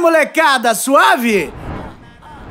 molecada, suave?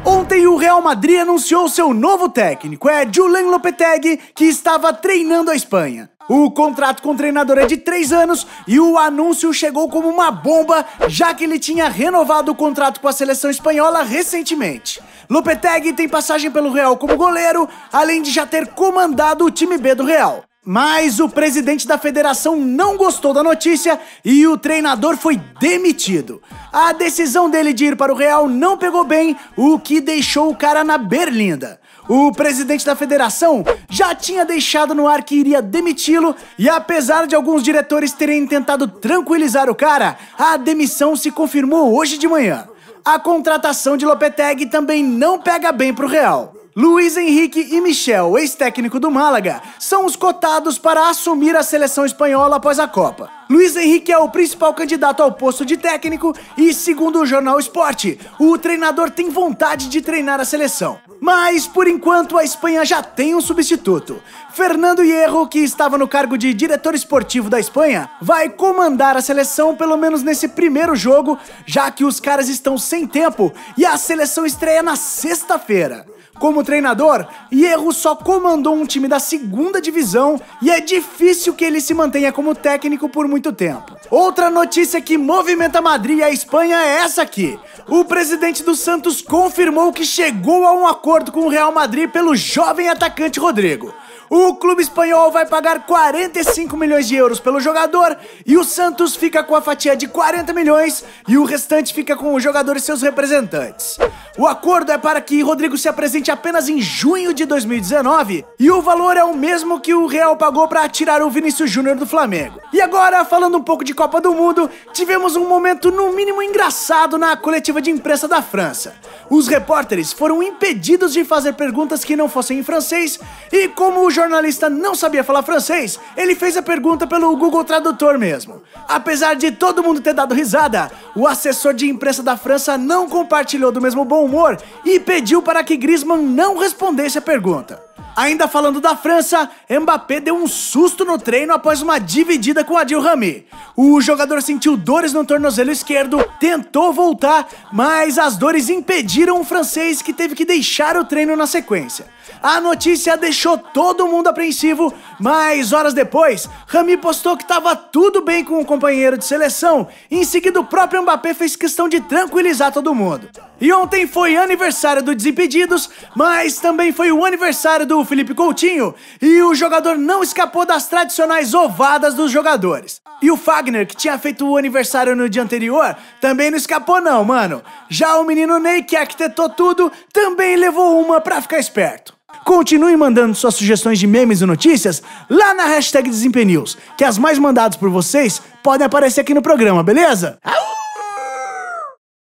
Ontem o Real Madrid anunciou seu novo técnico, é Julen Lopetegui, que estava treinando a Espanha. O contrato com o treinador é de três anos e o anúncio chegou como uma bomba, já que ele tinha renovado o contrato com a seleção espanhola recentemente. Lopetegui tem passagem pelo Real como goleiro, além de já ter comandado o time B do Real. Mas o presidente da federação não gostou da notícia e o treinador foi demitido. A decisão dele de ir para o Real não pegou bem, o que deixou o cara na berlinda. O presidente da federação já tinha deixado no ar que iria demiti-lo, e apesar de alguns diretores terem tentado tranquilizar o cara, a demissão se confirmou hoje de manhã. A contratação de Lopetegui também não pega bem pro Real. Luiz Henrique e Michel, ex-técnico do Málaga, são os cotados para assumir a seleção espanhola após a Copa. Luiz Henrique é o principal candidato ao posto de técnico e, segundo o jornal Esporte, o treinador tem vontade de treinar a seleção. Mas, por enquanto, a Espanha já tem um substituto. Fernando Hierro, que estava no cargo de diretor esportivo da Espanha, vai comandar a seleção pelo menos nesse primeiro jogo, já que os caras estão sem tempo e a seleção estreia na sexta-feira. Como treinador, Hierro só comandou um time da segunda divisão e é difícil que ele se mantenha como técnico por muito tempo. Outra notícia que movimenta Madrid e a Espanha é essa aqui. O presidente do Santos confirmou que chegou a um acordo com o Real Madrid pelo jovem atacante Rodrigo. O clube espanhol vai pagar 45 milhões de euros pelo jogador e o Santos fica com a fatia de 40 milhões e o restante fica com o jogador e seus representantes. O acordo é para que Rodrigo se apresente apenas em junho de 2019 e o valor é o mesmo que o Real pagou para tirar o Vinícius Júnior do Flamengo. E agora, falando um pouco de Copa do Mundo, tivemos um momento no mínimo engraçado na coletiva de imprensa da França. Os repórteres foram impedidos de fazer perguntas que não fossem em francês, e como o jornalista não sabia falar francês, ele fez a pergunta pelo Google Tradutor mesmo. Apesar de todo mundo ter dado risada, o assessor de imprensa da França não compartilhou do mesmo bom humor e pediu para que Griezmann não respondesse a pergunta. Ainda falando da França, Mbappé deu um susto no treino após uma dividida com Adil Rami. O jogador sentiu dores no tornozelo esquerdo, tentou voltar, mas as dores impediram o francês que teve que deixar o treino na sequência. A notícia deixou todo mundo apreensivo, mas horas depois, Rami postou que estava tudo bem com o companheiro de seleção. e em seguida, o próprio Mbappé fez questão de tranquilizar todo mundo. E ontem foi aniversário do Desimpedidos, mas também foi o aniversário do Felipe Coutinho e o jogador não escapou das tradicionais ovadas dos jogadores. E o Fagner, que tinha feito o aniversário no dia anterior, também não escapou não, mano. Já o menino Ney, que arquitetou tudo, também levou uma pra ficar esperto. Continue mandando suas sugestões de memes e notícias lá na hashtag Desempenhos, que as mais mandadas por vocês podem aparecer aqui no programa, beleza? Au!